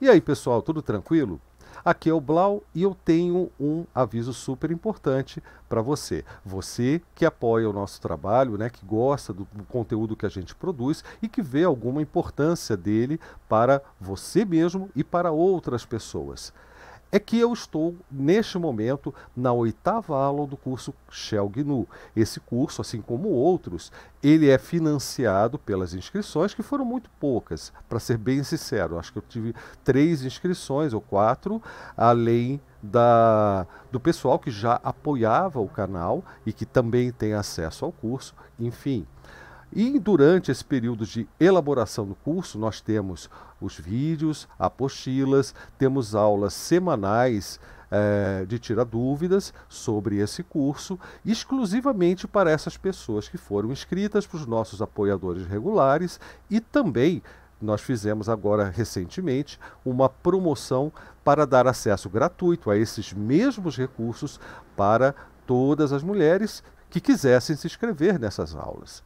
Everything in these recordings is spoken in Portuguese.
E aí, pessoal, tudo tranquilo? Aqui é o Blau e eu tenho um aviso super importante para você. Você que apoia o nosso trabalho, né, que gosta do, do, conteúdo que a gente produz e que vê alguma importância dele para você mesmo e para outras pessoas é que eu estou, neste momento, na oitava aula do curso Shell GNU. Esse curso, assim como outros, ele é financiado pelas inscrições, que foram muito poucas, para ser bem sincero. Acho que eu tive três inscrições ou quatro, além da, do pessoal que já apoiava o canal e que também tem acesso ao curso. Enfim, e durante esse período de elaboração do curso, nós temos os vídeos, apostilas, temos aulas semanais é, de tirar dúvidas sobre esse curso, exclusivamente para essas pessoas que foram inscritas, para os nossos apoiadores regulares e também nós fizemos agora recentemente uma promoção para dar acesso gratuito a esses mesmos recursos para todas as mulheres que quisessem se inscrever nessas aulas.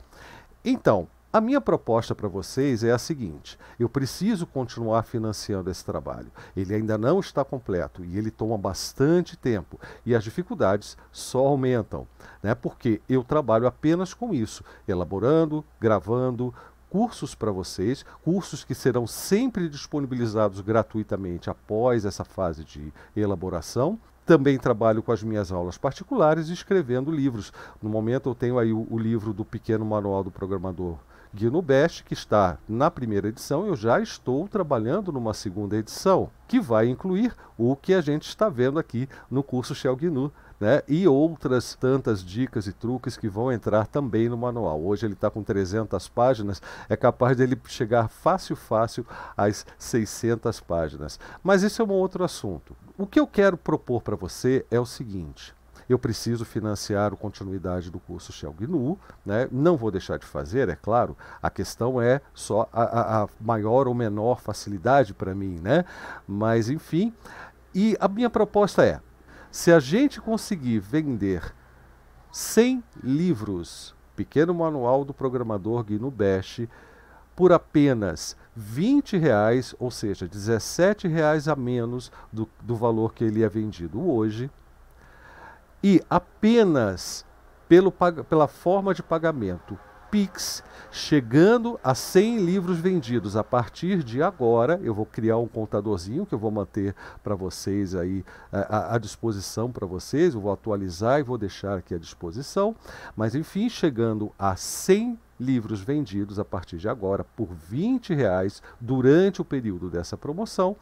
Então, a minha proposta para vocês é a seguinte: eu preciso continuar financiando esse trabalho. Ele ainda não está completo e ele toma bastante tempo e as dificuldades só aumentam, né? Porque eu trabalho apenas com isso, elaborando, gravando, cursos para vocês, cursos que serão sempre disponibilizados gratuitamente após essa fase de elaboração também trabalho com as minhas aulas particulares escrevendo livros. No momento eu tenho aí o, o livro do Pequeno Manual do Programador Guino Best, que está na primeira edição, eu já estou trabalhando numa segunda edição, que vai incluir o que a gente está vendo aqui no curso Shell GNU né? E outras tantas dicas e truques que vão entrar também no manual. Hoje ele está com 300 páginas, é capaz dele chegar fácil, fácil às 600 páginas. Mas isso é um outro assunto. O que eu quero propor para você é o seguinte: eu preciso financiar a continuidade do curso Shell GNU, né? não vou deixar de fazer, é claro, a questão é só a, a maior ou menor facilidade para mim, né? mas enfim, e a minha proposta é, se a gente conseguir vender 100 livros, pequeno manual do programador GNU Bash, por apenas 20 reais, ou seja, 17 reais a menos do, do valor que ele é vendido hoje, e apenas pelo, pela forma de pagamento Pix, chegando a 100 livros vendidos. A partir de agora, eu vou criar um contadorzinho que eu vou manter para vocês aí à, eh, à disposição para vocês. Eu vou atualizar e vou deixar aqui à disposição. Mas enfim, chegando a 100 livros vendidos a partir de agora por 20 reais durante o período dessa promoção.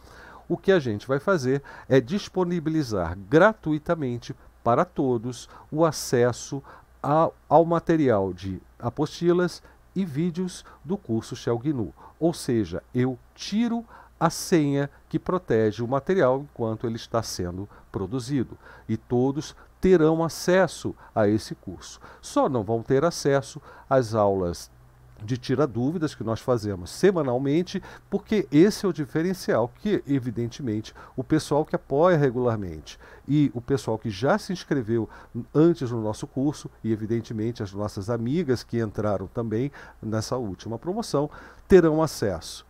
O que a gente vai fazer é disponibilizar gratuitamente para todos o acesso ao, ao material de apostilas e vídeos do curso Shell GNU. Ou seja, eu tiro a senha que protege o material enquanto ele está sendo produzido. E todos terão acesso a esse curso. Só não vão ter acesso às aulas de tira dúvidas que nós fazemos semanalmente, porque esse é o diferencial que, evidentemente, o pessoal que apoia regularmente e o pessoal que já se inscreveu antes no nosso curso e, evidentemente, as nossas amigas que entraram também nessa última promoção terão acesso.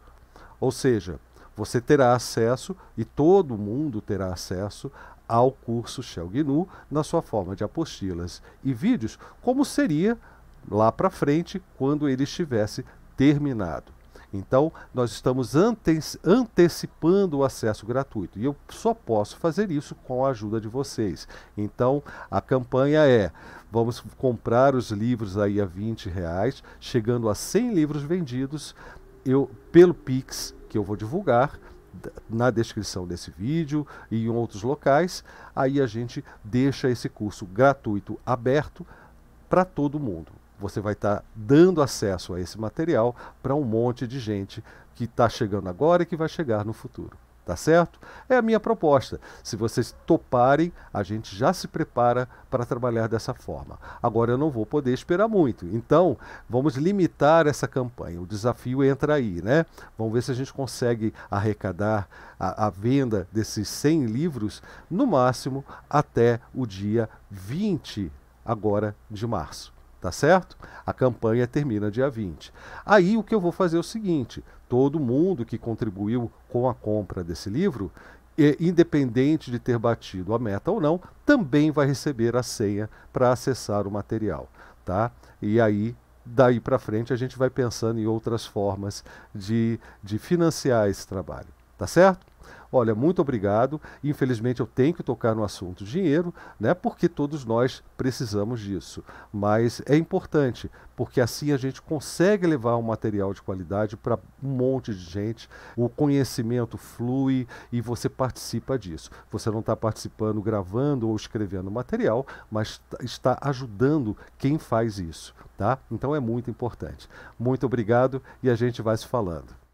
Ou seja, você terá acesso e todo mundo terá acesso ao curso Shell GNU na sua forma de apostilas e vídeos, como seria lá para frente, quando ele estivesse terminado. Então, nós estamos ante antecipando o acesso gratuito. E eu só posso fazer isso com a ajuda de vocês. Então, a campanha é: vamos comprar os livros aí a 20 reais, chegando a 100 livros vendidos eu, pelo Pix, que eu vou divulgar na descrição desse vídeo e em outros locais. Aí a gente deixa esse curso gratuito aberto para todo mundo você vai estar tá dando acesso a esse material para um monte de gente que está chegando agora e que vai chegar no futuro. Tá certo? É a minha proposta. Se vocês toparem, a gente já se prepara para trabalhar dessa forma. Agora eu não vou poder esperar muito. Então, vamos limitar essa campanha. O desafio entra aí, né? Vamos ver se a gente consegue arrecadar a, a venda desses 100 livros, no máximo, até o dia 20 agora de março tá certo? A campanha termina dia 20. Aí o que eu vou fazer é o seguinte: todo mundo que contribuiu com a compra desse livro, independente de ter batido a meta ou não, também vai receber a senha para acessar o material, tá? E aí daí para frente a gente vai pensando em outras formas de, de financiar esse trabalho. Tá certo? Olha, muito obrigado. Infelizmente eu tenho que tocar no assunto dinheiro, né? Porque todos nós precisamos disso. Mas é importante, porque assim a gente consegue levar um material de qualidade para um monte de gente. O conhecimento flui e você participa disso. Você não está participando gravando ou escrevendo material, mas tá, está ajudando quem faz isso, tá? Então é muito importante. Muito obrigado e a gente vai se falando.